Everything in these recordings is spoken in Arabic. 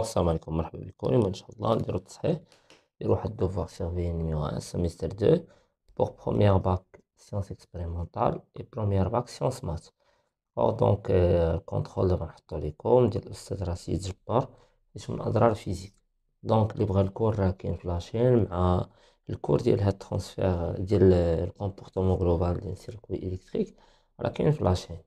السلام عليكم مرحبا بكم اليوم ان شاء الله نديرو التصحيح ديال واحد الدوفوار ان نيميرو ان سيمستر دو بوغ بروميير باك سيونس اكسبيريمونتال اي بروميير باك سيونس مات او دونك الكونترول اللي غنحطو ليكم ديال الاستاذ رشيد جبار اسم الاضرار فيزيك دونك اللي بغا الكور راه كاين في لاشين مع الكور ديال هاد الترانسفير ديال الكومبورتمون غلوبال ديال سيركوي الكتريك راه كاين في لاشين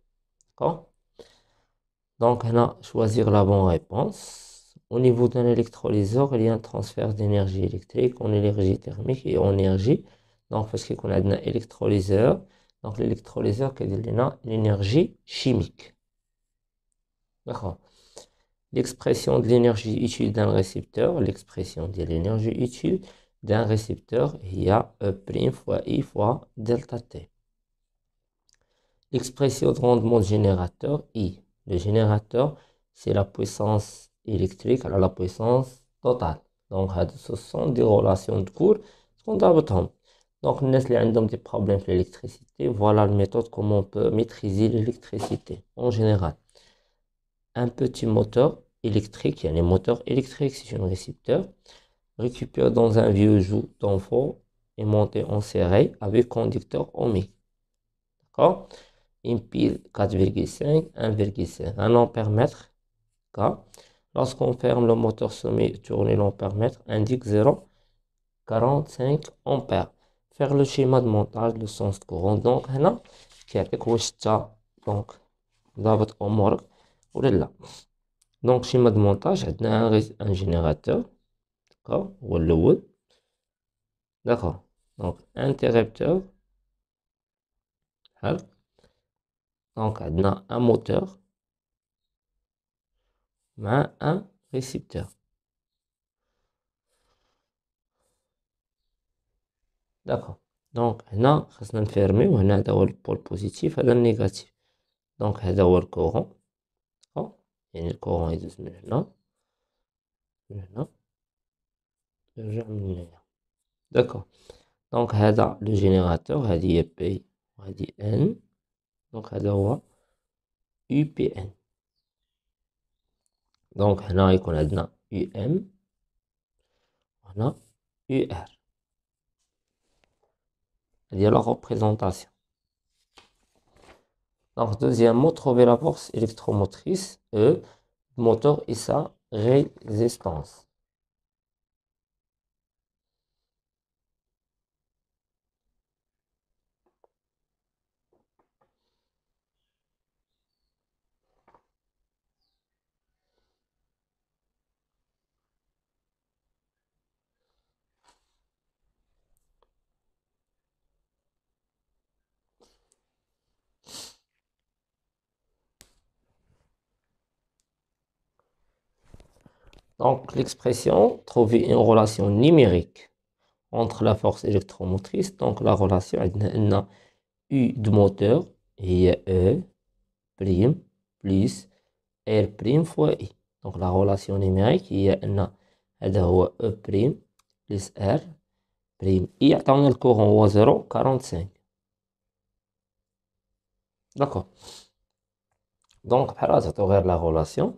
دونك هنا شوازيغ لا بون ريبونس Au niveau d'un électrolyseur, il y a un transfert d'énergie électrique en énergie thermique et en énergie. Donc, parce qu'on a un électrolyseur, donc l'électrolyseur qui l'énergie chimique. D'accord. L'expression de l'énergie utile d'un récepteur, l'expression de l'énergie utile d'un récepteur, il y a E' fois I fois delta T. L'expression de rendement de générateur, I. Le générateur, c'est la puissance électrique à la puissance totale donc ce sont des relations de cours qu'on a donc les avons des problèmes avec l'électricité voilà la méthode comment on peut maîtriser l'électricité en général un petit moteur électrique il y a les moteurs électriques c'est un récepteur récupéré dans un vieux joug d'enfant et monté en série avec conducteur ohmique d'accord une pile 4,5 1,5 un ampère mètre Lorsqu'on ferme le moteur semi tourné l'ampère-mètre, indique 0,45 45 ampères. Faire le schéma de montage, de sens courant. Donc, là, c'est Donc, d'abord, on là. Donc, schéma de montage, on a un générateur. D'accord Ou le wood. D'accord Donc, interrupteur. Hein? Donc, on a un moteur. مع ان ريسيبتور D'accord. دونك هنا خاصنا نفيرميو هنا هذا هو البول بوزيتيف هذا النيجاتيف دونك هذا هو الكورون يعني الكورون يدوز من هنا من هنا يرجع من هنا داكو دونك هذا لو جينيراتور هذه هي بي وهذه ان دونك هذا هو يو Donc, ici, on a UM. UM, on UR. C'est-à-dire la représentation. Donc, deuxièmement, trouver la force électromotrice E moteur et sa résistance. Donc l'expression trouver une relation numérique entre la force électromotrice. Donc la relation a U de moteur et E prime plus R prime fois I. Donc la relation numérique il est E prime plus R prime I courant الكورون هو 0.45 Donc Donc, ça هكا غير la relation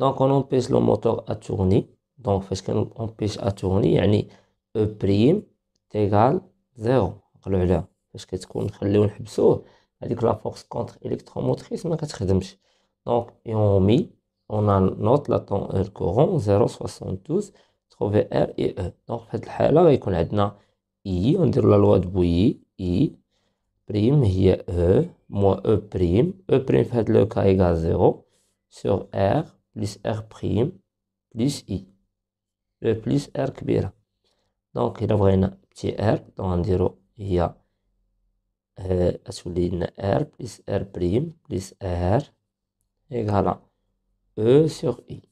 دونك اون امبيش لو موتور تورني دونك فاش كان ا تورني يعني او بريم تيغال زيرو نقلو عليها فاش كتكون نخليو نحبسوه هذيك لا فورس كونتر الكتروموتريس ما كتخدمش دونك اون مي اون ا نوت لا طون الكورون 072 تروفي ار اي او دونك في هاد الحاله غيكون عندنا اي ندير لا لوا دو اي بريم هي او موا او بريم او بريم في هاد لو كا ايغال زيرو سور ار plus R prime plus I. Le plus R kbira. Donc, il y a petit R. Donc, on dirait il y a euh, R plus R prime plus R égale à E sur I.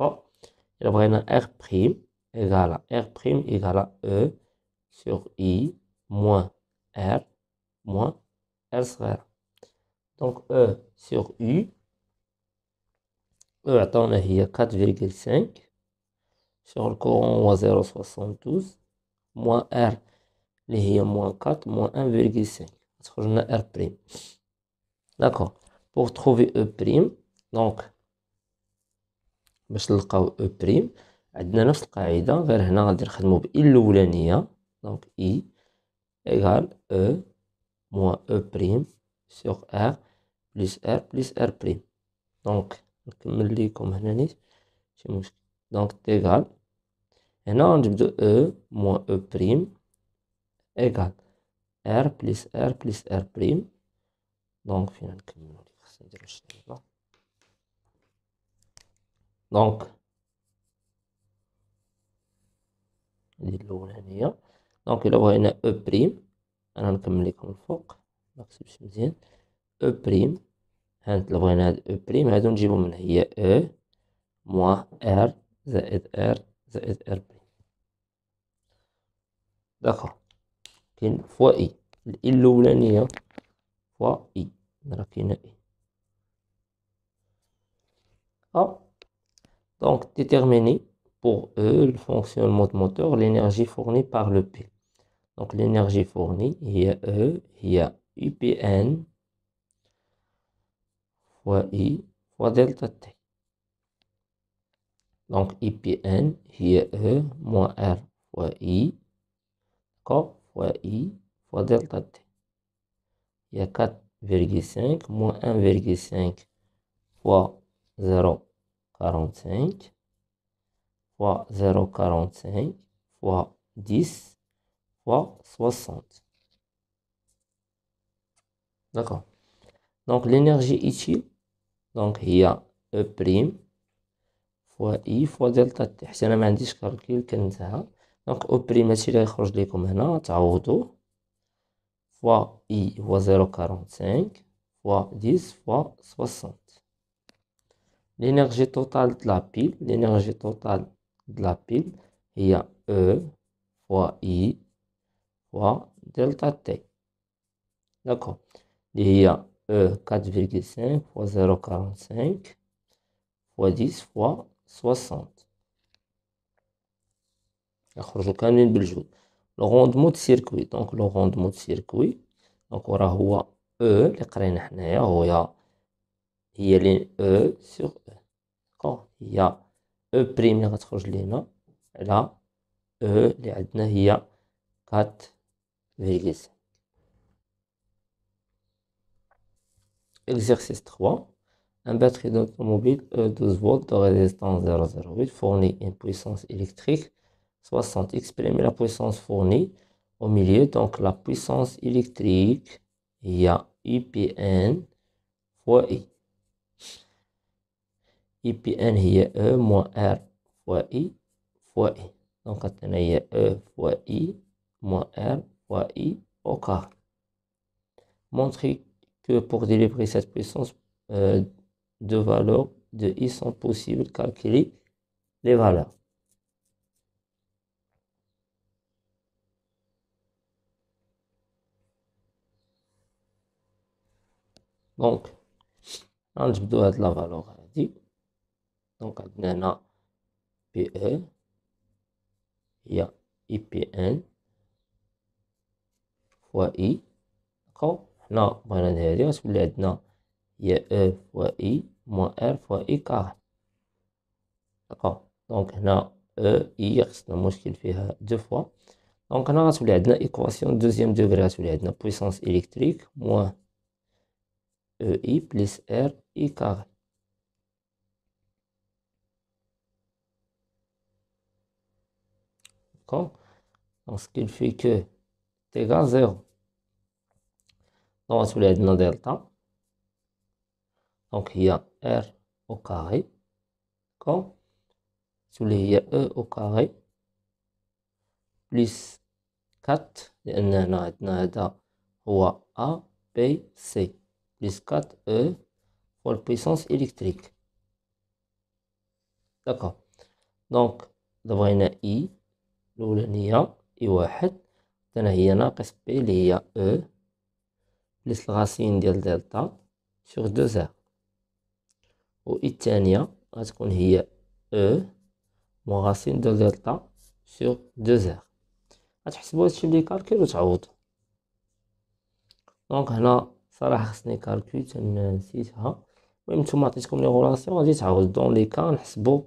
Il y a R prime égale à R prime égale à E sur I moins R moins R R. Donc, E sur U وعطاونا هي 4,5 شغل كورون هو 0,72 موان ار اللي هي موان 4 موان 1,5 تخرج لنا R prime d'accord pour trouver E prime donc باش نلقاو او e بريم عندنا نفس القاعده غير هنا غادي نخدمو بإي الاولانيه دونك اي ايغال او موان او بريم سوغ ار بليس ار بليس ار بريم دونك نكمل ليكم هنا نيت ماشي مشكل دونك تيغال هنا نجبدو او موان او بريم ايغال ار بليس ار بليس ار بريم دونك فين نكملو ليك خصني ندير حاجة دونك ندير الاولانية دونك الى بغينا او بريم انا نكمل لكم الفوق مكتبش مزيان او بريم هانت لبغينا هاد او بريم هادو نجيبو من هي او موا ار زائد ار زائد ار بريم داخل كاين فوا اي الاي الاولانية فوا اي راه كاينه اي ها دونك ديتيرميني بوغ او الفونكسيون fonctionnement موتور لينيرجي فورني باغ لو بي دونك لينيرجي فورني هي او هي a بي e, ان fois i fois delta t. Donc IPN, hier e, moins R fois I, fois I fois delta T. Il y a 4,5 moins 1,5 fois 0,45 fois 0,45 fois 10 fois 60. D'accord. Donc l'énergie ici. دونك هي او بريم فوا اي فوا دلتا تي حيت انا ما عنديش كالكول كنتها دونك او e بريم هادشي اللي غيخرج ليكم هنا تعوضوه فوا اي هو زيرو كارونتسانك فوا ديس فوا سوسونت لينيرجي توتال د لابيل لينيرجي توتال د لابيل هي او فوا اي فوا دلتا تي داكو اللي هي 4,5 fois 0,45 fois 10 fois 60 يخرجوا كاملين بالجول لو روندمون دو سيركوي دونك لو روندمون دو سيركوي دونك وراه هو او اللي قرينا حنايا هو هي لين او سيغ او دونك هي او بريم اللي غتخرج لينا على او اللي عندنا هي 4 فيغيس Exercice 3. Un batterie d'automobile E12 v de résistance 0,08 fournit une puissance électrique 60. x la puissance fournie au milieu. Donc la puissance électrique, il y a IPN fois I. IPN, il y a E moins R fois I fois I. Donc il y a E fois I moins R fois I au carré. montrez pour délivrer cette puissance euh, de valeur de i sont possibles calculer les valeurs. Donc, on doit être la valeur donc donc donc بي PE, il y a IPN fois I. Là, on dérive, sur l'aide, non. Il y a E fois I moins R er, fois I carré. D'accord Donc, a E, I, c'est ce mouchkil fait deux fois. Donc, on a sur l'aide, équation deuxième degré sur l'aide, puissance électrique moins EI plus R, I carré. D'accord Donc, ce qui fait que t égale 0. طبعا غتولي عندنا دلتا دونك هي ار او كاري كو تولي هي e او او كاري بليس كات لان هنا عندنا هذا هو ا بي سي بليس كات او فوا بويسونس الكتريك داكور دونك دابا هنا اي e، الاولانيه اي e واحد ثاني هي ناقص بي اللي هي او بلس الغاسين ديال دلتا سوغ دو زاغ و اي التانية غتكون هي او مو غاسين ديال دلتا سوغ دو زاغ غتحسبو هادشي بلي كالكول تعوضو دونك هنا صراحة خصني كالكول تما نسيتها المهم نتوما عطيتكم لي غولاسيون غادي تعوض دون لي كا نحسبو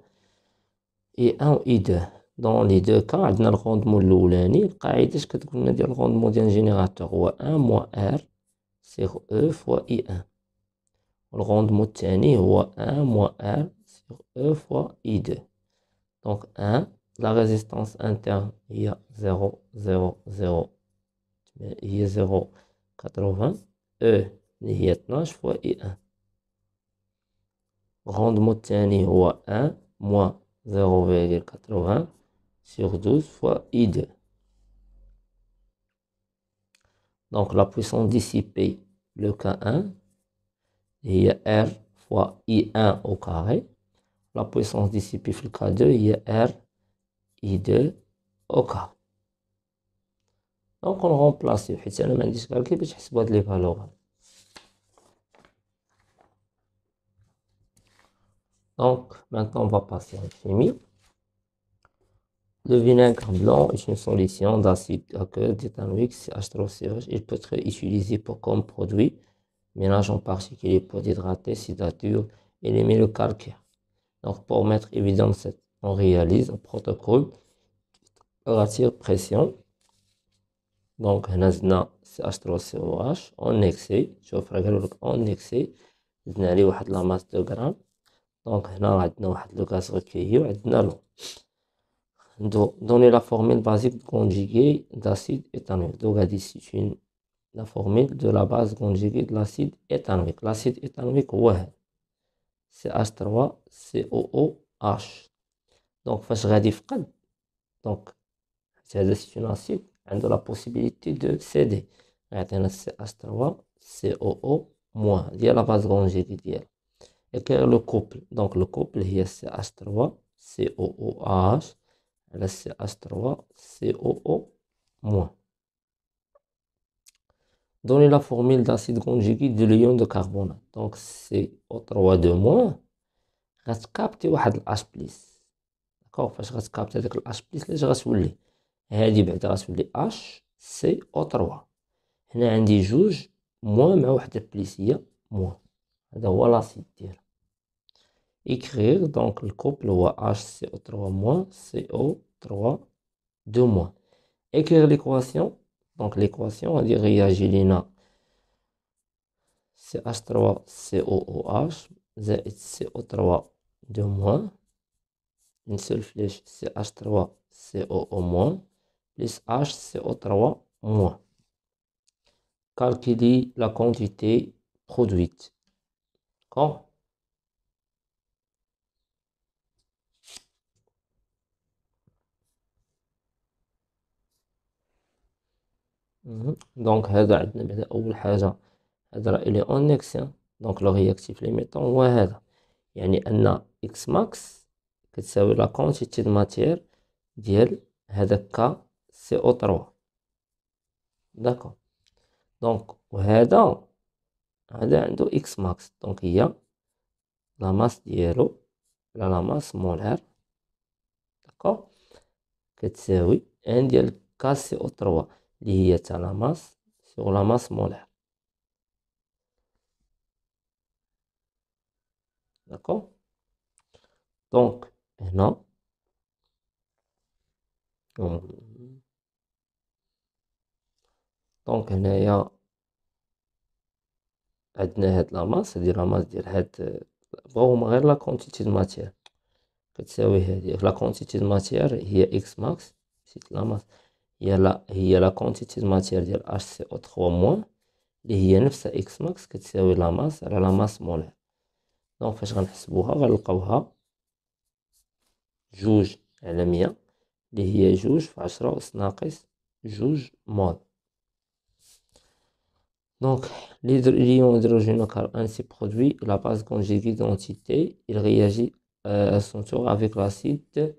اي ان و اي دو دون لي دو كا عندنا الغوندمون الاولاني القاعدة اش كتقولنا ديال الغوندمون ديال جينيراتور هو ان موا ار sur E fois I1. Le rendement tani est 1 moins R sur E fois I2. Donc 1, la résistance interne est 0, 0, 0. Il 0, 80. E, il est 9 fois I1. Rendement tani est 1 moins 0,80 sur 12 fois I2. Donc la puissance dissipée le K1, il y a R fois I1 au carré. La puissance d'ici puis le K2, il y a R I2 au carré. Donc on remplace, effectivement je n'ai de les valeurs. Donc maintenant on va passer la chimie. Le vinaigre blanc est une solution d'acide aqueux, d'éthanoïque ch 3 Il peut être utilisé pour, comme produit, mélange en particulier pour hydrater, sidature, éliminer le calcaire. Donc, pour mettre évidence, on réalise un protocole la pression. Donc, nazna CH3COH en excès. Je vais en excès. On a la masse de grammes. Donc, on a le gaz recueilli, on a l'eau. Donc, donner la formule basique conjuguée d'acide éthanoïque. Donc, c'est la formule de la base conjuguée de l'acide éthanoïque. L'acide éthanoïque, ouais. C'est H3COOH. Donc, fash Donc, c'est un acide, on a la possibilité de céder. C'est H3COO-. Il y a la base conjuguée. Et quel le couple Donc, le couple, c'est H3COOH. على سي اش 3 سي او او moins. Donnez la formule d'acide conjugué de l'ion de carbone. Donc CO3 de moins غتكابتي واحد الأش بليس داكوغ فاش غتكابتي هداك الأش بليس لاش غتولي هادي بعدا غتولي أش سي أو تروا هنا عندي جوج موان مع وحدة بليس هي موان هذا هو لاسيد ديالها écrire donc le couple HCO3- CO3 2-. Écrire l'équation. Donc l'équation, on dit réagilina CH3COOH, zco 3 2-, une seule flèche CH3COO-, plus HCO3-. Calculer la quantité produite. D'accord دونك mhm. هذا عندنا بعدا اول حاجه هذا راه الي اونكسيان دونك لو رياكتيف ميتون هو هذا يعني ان اكس ماكس كتساوي لا كونتيتي د ماتير ديال هذاك كا سي او 3 داكو دونك وهذا هذا عنده اكس ماكس دونك هي لا ماس ديالو لا لا ماس مولار داكو كتساوي ان ديال كا سي او 3 اللي هي تاع لا ماس سوغ لا ماس مولار داكو دونك هنا دونك هنايا عندنا هاد لا ماس هادي لا ماس ديال هاد بغاو غير لا كونتيتي د ماتير كتساوي هادي لا كونتيتي د ماتير هي اكس ماكس نسيت لا ماس هي لا هي لا كونتيتي ماتير ديال اش سي او 3 موان اللي هي نفسها اكس ماكس كتساوي لا ماس على لا ماس مولار دونك فاش غنحسبوها غنلقاوها جوج على مية اللي هي جوج في عشرة أس ناقص جوج مول ليون l'hydrogène hydrogénocarbone ainsi produit, la base conjuguée d'entité, il réagit euh, à son tour افيك لاسيد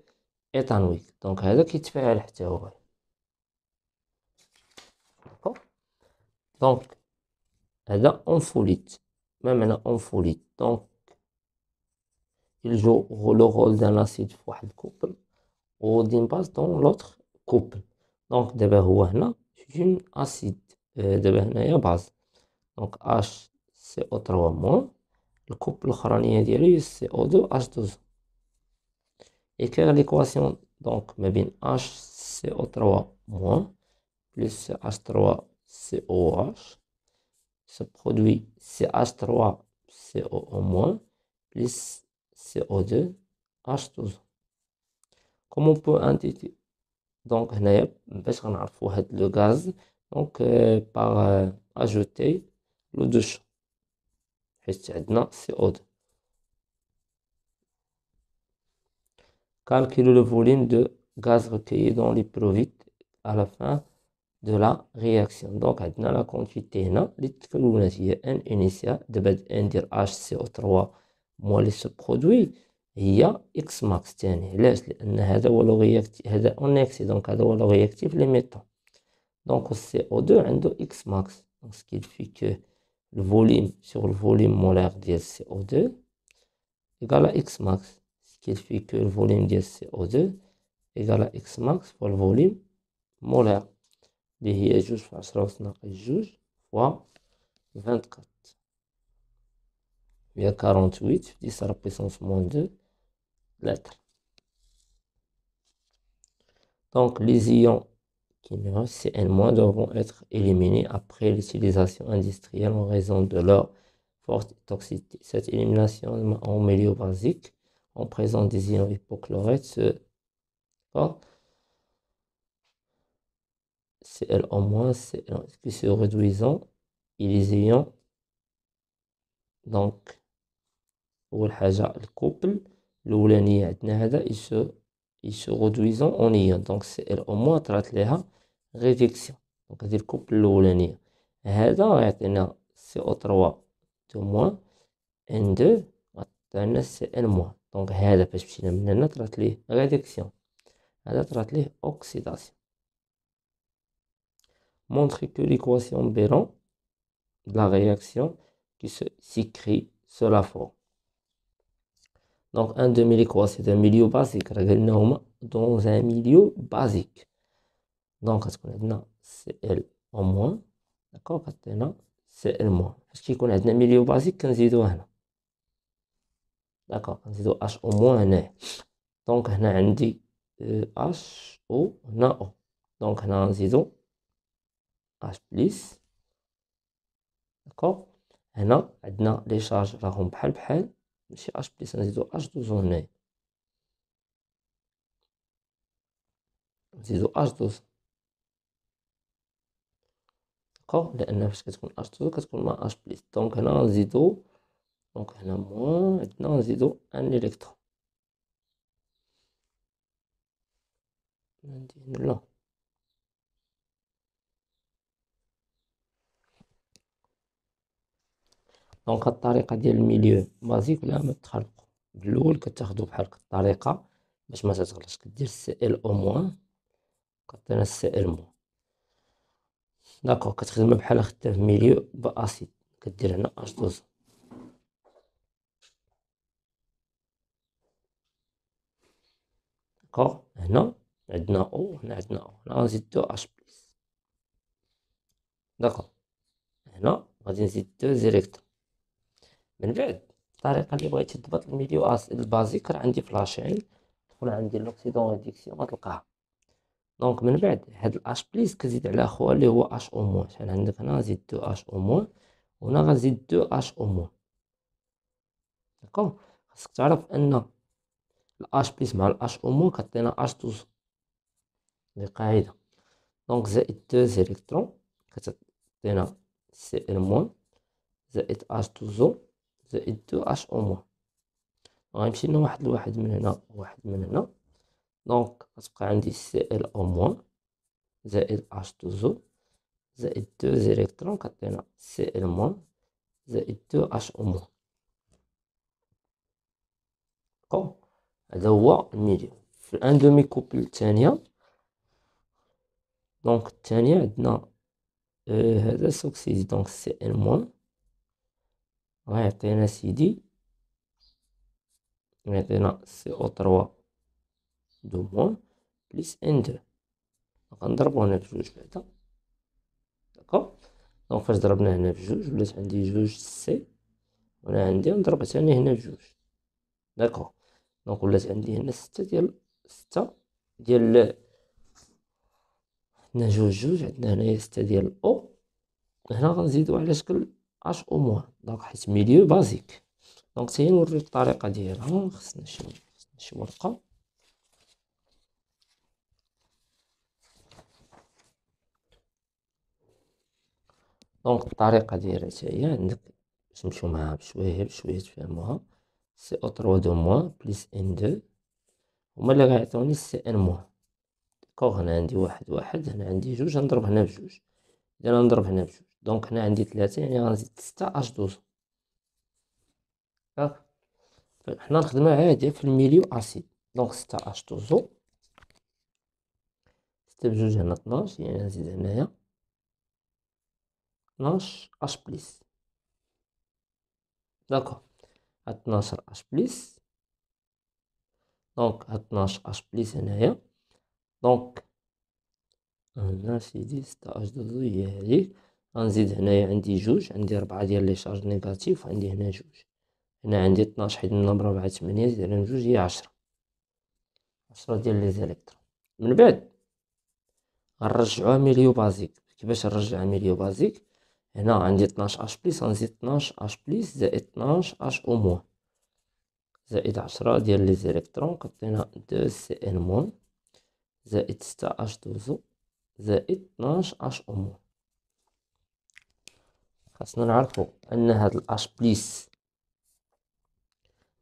éthanoïque. دونك هذا كيتفاعل حتى هو. دونك هذا انفوليت ما معنى انفوليت دونك يلجو لو رول دان اسيد في واحد الكوبل و دين باز دون لوتر كوبل دونك دابا هو هنا اون اسيد دابا هنايا باز دونك اش سي او 3 موان الكوبل الاخرانيه ديالو سي او 2 اش 12 éclaire l'équation donc ما بين HCO3 moins plus H3 COH. se produit CH3CO- plus CO2 H12. Comment on peut intituler Donc, le gaz donc euh, par euh, ajouter l'eau de champ. CO2. Calculer le volume de gaz recueilli dans les à la fin de la réaction دونك عندنا لا كونتيتي هنا اللي تكونت هي ان انيسيال دابا ان ديال اش سي او 3 موا لي سو برودوي هي اكس ماكس تاني علاش لان هذا هو لو رياكتيف هذا اون اكس دونك هذا هو لو رياكتيف لي ميتون دونك السي او 2 عنده اكس ماكس دونك سكي في كو الفوليم سور الفوليم مولار ديال سي او 2 ايكال اكس ماكس سكي في كو الفوليم ديال سي او 2 ايكال اكس ماكس فوا الفوليم مولار Il y a 48, ça représente moins 2, lettres. Donc, mm. les ions qui ne sont devront être éliminés après l'utilisation industrielle en raison de leur forte toxicité. Cette élimination en milieu basique en présence des ions hypochlorites CL en moins, CL euh, qui se réduisant et les ayant دونك اول حاجه الكوبل الاولانيه عندنا هذا يسو يسو ريدويزون اون ايون دونك سي ال او موان طرات ليها ريفيكسيون دونك هذه الكوبل الاولانيه هذا غيعطينا سي او 3 دو موان ان دو غتعطينا سي ال موان دونك هذا باش مشينا من هنا طرات ليه ريدكسيون هذا طرات ليه اوكسيداسيون montrer que l'équation Béron de la réaction qui s'écrit la forme. Donc, un demi quoi c'est un milieu basique. Dans un milieu basique. Donc, ce qu'on a c'est L en moins. D'accord C'est L moins. Parce qu'il connaît un milieu basique, qu'on dit D'accord On dit H au moins. Donc, on a euh, H, O, non O. Donc, on a اش بليس داكوغ هنا عندنا لي شارج راهم بحال بحال ماشي اش بليس غنزيدو اش دوز هنايا نزيدو اش دوز داكوغ لان فاش كتكون اش دوز كتكون مع اش بليس دونك هنا غنزيدو دونك هنا موان عندنا غنزيدو ان الكترون عندي لا دونك الطريقه ديال الميليو بازيك لا ما بلول كتاخدو بحال الطريقه باش ما تتغلطش كدير السائل او موان سي السائل موان داكو كتخدم بحال خدام في ميليو باسيد كدير هنا اش دوز داكوغ هنا عندنا او هنا عندنا او هنا نزيدو اش بليس داكو هنا غادي نزيدو ديريكت من بعد الطريقه اللي بغيتي تضبط الميديو البازيك راه عندي فلاشين تدخل عندي لوكسيدون ريديكسيون غتلقاها دونك من بعد هاد الاش بليس كزيد على خوها اللي هو اش او موان شحال عندك هنا زيد دو اش او موان وهنا غنزيد دو اش او موان داكوغ خاصك تعرف ان الاش بليس مع الاش او موان كتعطينا اش دوز دي قاعده دونك زائد دو زيليكترون كتعطينا سي ال موان زائد اش دوزو زائد دو اش او موان غنمشي لنا واحد لواحد من هنا واحد من هنا دونك غتبقى عندي سي ال او موان زائد اش زو زائد دو زيليكترون كتعطينا سي ال موان زائد دو اش او موان بقاو هذا هو الميليو في الان دومي كوبل الثانيه دونك الثانيه عندنا آه، هذا سوكسيز دونك سي ال موان وهيعطينا سي دي ويعطينا سي او تروا دو موان بليس ان دو غنضربو هنا بجوج بعدا داكوغ دونك فاش ضربنا هنا بجوج ولات عندي جوج سي وانا عندي نضرب ثاني هنا بجوج داكوغ دونك ولات عندي هنا ستة ديال ستة ديال عندنا جوج جوج عندنا هنايا ستة ديال او هنا غنزيدو على شكل اش او موان دونك حيت ميليو بازيك دونك تاهي نوريك الطريقه ديالها خصنا شي شي ورقه دونك الطريقه ديالها تاهي عندك باش نمشيو معاها بشويه بشويه تفهموها سي او تروا دو موان بليس ان دو هما اللي غيعطوني سي ان موان ديكور هنا عندي واحد واحد هنا عندي جوج غنضرب هنا بجوج اذا نضرب هنا بجوج دونك هنا عندي ثلاثة يعني غنزيد ستة اش دوز حنا نخدمو عادي في الميليو اسيد دونك ستة اش دوزو ستة بجوج هنا طناش يعني غنزيد هنايا طناش اش بليس داكور هاد طناشر اش بليس دونك هاد طناش اش بليس هنايا دونك هنا سيدي ستة اش دوزو هي هاديك غنزيد هنايا عندي جوج عندي ربعة ديال لي شارج نيجاتيف عندي هنا جوج هنا عندي طناش حيت لنا ربعة تمنية زيد عليهم جوج هي عشرة عشرة ديال لي زيليكترون من بعد غنرجعوها ميليو بازيك كيفاش نرجع ميليو بازيك هنا عندي 12 اش بليس غنزيد 12 اش بليس زائد 12 اش او موان زائد عشرة ديال لي زيليكترون كتعطينا دو سي ان موان زائد ستة اش دوزو زائد 12 اش او موان خاصنا نعرفو ان هاد الاش بليس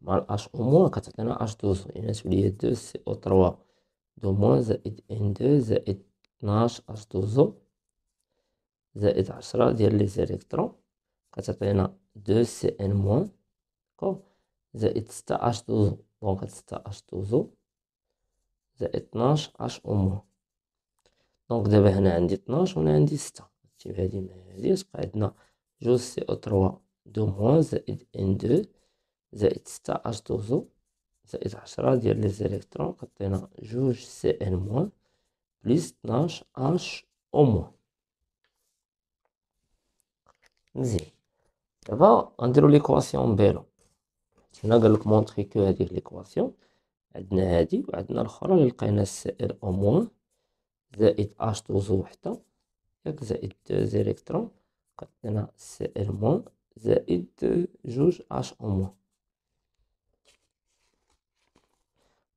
مع الاش او موان كتعطينا اش دوز يعني تولي هي دو سي او تروا دو موان زائد ان دو زائد تناش اش دوز زائد عشرة ديال لي زيليكترون كتعطينا دو سي ان موان داكوغ زائد ستة اش دوز دونك هاد ستة اش دوز زائد تناش اش او موان دونك دابا هنا عندي تناش هنا عندي ستة تجيب هادي مع هادي تبقى عندنا جوج سي او تروا دو موان زائد ان دو زائد ستة اش دوزو زائد عشرة ديال لي زيليكترون كطينا جوج سي ان موان بليس تناش اش او موان مزيان دابا غنديرو ليكواسيون بيلو هنا قالك مونتخي كو هادي ليكواسيون عندنا هادي و عندنا لخرى لي لقينا سي ال او موان زائد اش دوزو وحدة ياك زائد زيليكترون بقات سي سائل موان زائد جوج اش او موان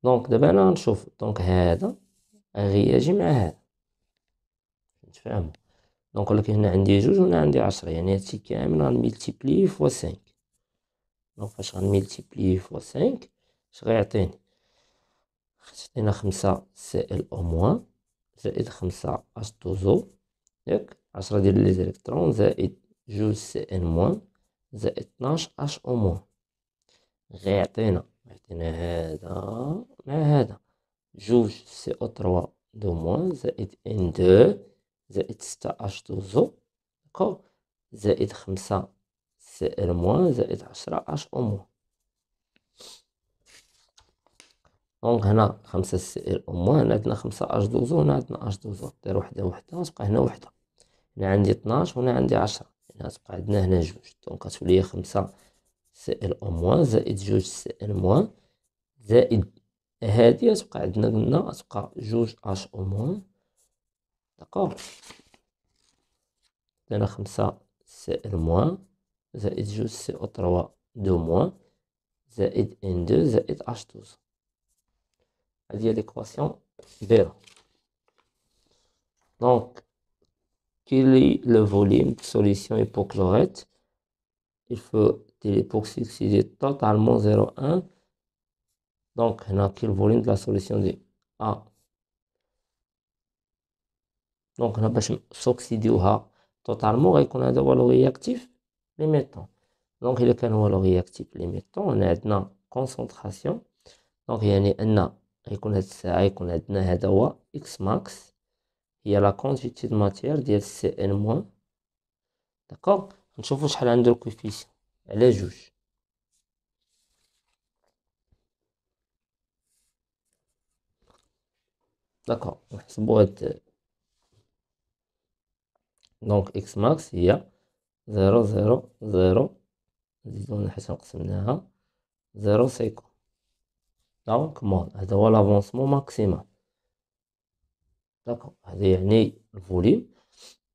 دونك دابا انا غنشوف دونك هذا غياجي مع هذا نتفاهمو دونك ولكن هنا عندي جوج وهنا عندي عشرة يعني هادشي كامل غنملتيبلي فوا سانك دونك فاش غنملتيبلي فوا سانك اش غيعطيني غيعطينا خمسة سائل او موان زائد خمسة اش دوزو ياك عشرة ديال لي زيلكترون زائد جوج سي ان موان زائد طناش اش او موان غيعطينا غيعطينا هذا مع هذا جوج سي او تروا دو موان زائد ان دو زائد ستة اش دو زو دكور زائد خمسة سي ال موان زائد عشرة اش او موان دونك هنا خمسة سي ال او موان هنا عندنا خمسة اش دوزو هنا عندنا اش دوزو دير وحدة وحدة تبقى هنا وحدة هنا عندي 12 وهنا عندي 10 هنا يعني تبقى عندنا هنا جوج دونك غتولي خمسة سي ال او موان زائد جوج سي ال موان زائد هادي غتبقى عندنا قلنا غتبقى جوج اش او موان داكوغ عندنا خمسة سي ال موان زائد جوج سي او تروا دو موان زائد ان دو زائد اش دوز هادي هي ليكواسيون بيرو دونك Quel est le volume de solution hypochlorite Il faut l'époxyde totalement 0,1. Donc, on a quel volume de la solution de A Donc, on a s'oxyder totalement et qu'on a le réactif, les mettons. Donc, il y a le réactif, les mettons. On a une concentration. Donc, il y a une qu'on a qu'on a x max. هي لا كونتيتي د ماتير ديال سي ان موان داكوغ نشوفو شحال عندو الكوفيسيون على جوج داكوغ نحسبو هاد دونك اكس ماكس هي زيرو زيرو زيرو نزيدو حيت قسمناها زيرو سيكون دونك مول هذا هو لافونسمون ماكسيمال داكوغ هذا يعني الفوليوم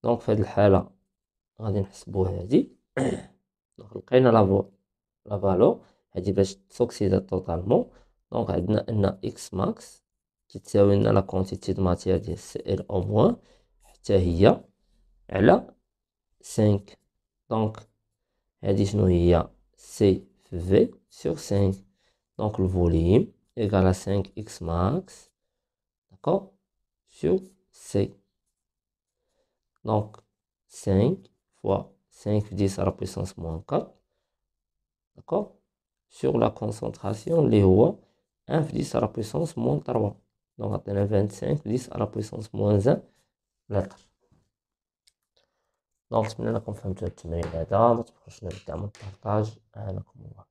دونك في هذه الحاله غادي نحسبوها هذه دونك لقينا لا لا هذه باش تسوكسيدا توتالمون دونك عندنا ان اكس ماكس كتساوي لنا لا كونتيتي دو ماتير ديال سي ال او موان حتى هي على 5 دونك هذه شنو هي سي في في سور 5 دونك الفوليوم ا 5 اكس ماكس داكور sur C. Donc, 5 fois 5 10 à la puissance moins 4. D'accord Sur la concentration, les rois, 1 10 à la puissance moins 3. Donc, atteint 25 10 à la puissance moins 1 lettre. دونك نتمنى لكم فهمتوا التمرين هذا ما تبخلوش نبدا من الطرطاج اعانكم الله